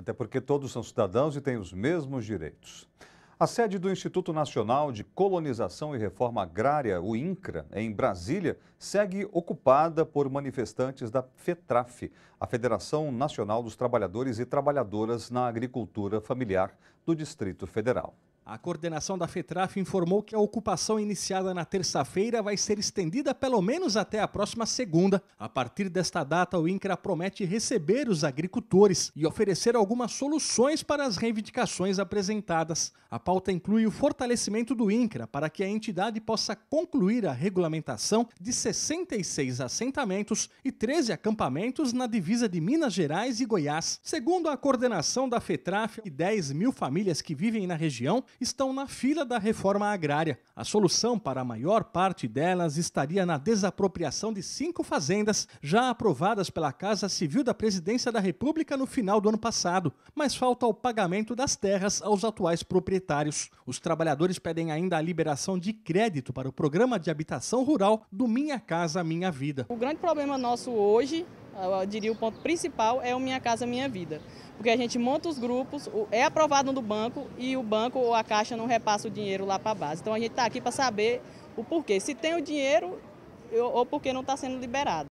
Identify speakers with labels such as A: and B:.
A: até porque todos são cidadãos e têm os mesmos direitos. A sede do Instituto Nacional de Colonização e Reforma Agrária, o INCRA, em Brasília, segue ocupada por manifestantes da FETRAF, a Federação Nacional dos Trabalhadores e Trabalhadoras na Agricultura Familiar do Distrito Federal.
B: A coordenação da FETRAF informou que a ocupação iniciada na terça-feira vai ser estendida pelo menos até a próxima segunda. A partir desta data, o INCRA promete receber os agricultores e oferecer algumas soluções para as reivindicações apresentadas. A pauta inclui o fortalecimento do INCRA para que a entidade possa concluir a regulamentação de 66 assentamentos e 13 acampamentos na divisa de Minas Gerais e Goiás. Segundo a coordenação da FETRAF, 10 mil famílias que vivem na região estão na fila da reforma agrária. A solução para a maior parte delas estaria na desapropriação de cinco fazendas já aprovadas pela Casa Civil da Presidência da República no final do ano passado, mas falta o pagamento das terras aos atuais proprietários. Os trabalhadores pedem ainda a liberação de crédito para o programa de habitação rural do Minha Casa Minha Vida.
C: O grande problema nosso hoje eu diria o ponto principal é o Minha Casa Minha Vida. Porque a gente monta os grupos, é aprovado no banco e o banco ou a caixa não repassa o dinheiro lá para a base. Então a gente está aqui para saber o porquê, se tem o dinheiro ou porque não está sendo liberado.